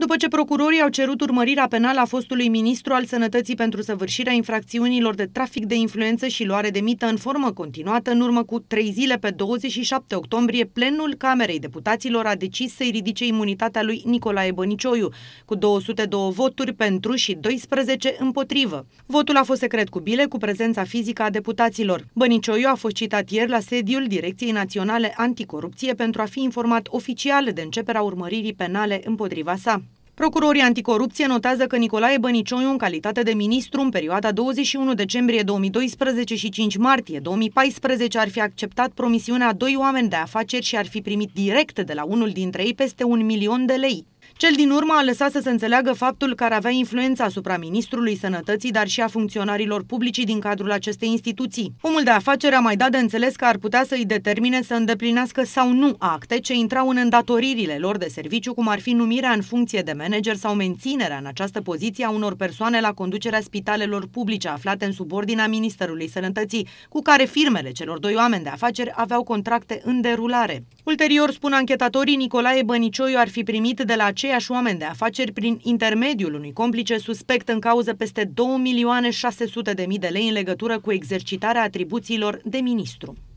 după ce procurorii au cerut urmărirea penală a fostului ministru al Sănătății pentru săvârșirea infracțiunilor de trafic de influență și luare de mită în formă continuată, în urmă cu trei zile pe 27 octombrie, plenul Camerei Deputaților a decis să-i ridice imunitatea lui Nicolae Bănicioiu, cu 202 voturi pentru și 12 împotrivă. Votul a fost secret cu bile, cu prezența fizică a deputaților. Bănicioiu a fost citat ieri la sediul Direcției Naționale Anticorupție pentru a fi informat oficial de începerea urmăririi penale împotriva sa. Procurorii anticorupție notează că Nicolae Bănicioiu, în calitate de ministru în perioada 21 decembrie 2012 și 5 martie 2014, ar fi acceptat promisiunea a doi oameni de afaceri și ar fi primit direct de la unul dintre ei peste un milion de lei. Cel din urmă a lăsat să se înțeleagă faptul că ar avea influența asupra ministrului sănătății, dar și a funcționarilor publici din cadrul acestei instituții. Omul de afaceri a mai dat de înțeles că ar putea să îi determine să îndeplinească sau nu acte ce intrau în îndatoririle lor de serviciu, cum ar fi numirea în funcție de manager sau menținerea în această poziție a unor persoane la conducerea spitalelor publice aflate în subordinea Ministerului Sănătății, cu care firmele celor doi oameni de afaceri aveau contracte în derulare. Ulterior, spun anchetatorii, Nicolae Bănicioiu ar fi primit de la aceea aceiași oameni de afaceri prin intermediul unui complice suspect în cauză peste 2.600.000 de lei în legătură cu exercitarea atribuțiilor de ministru.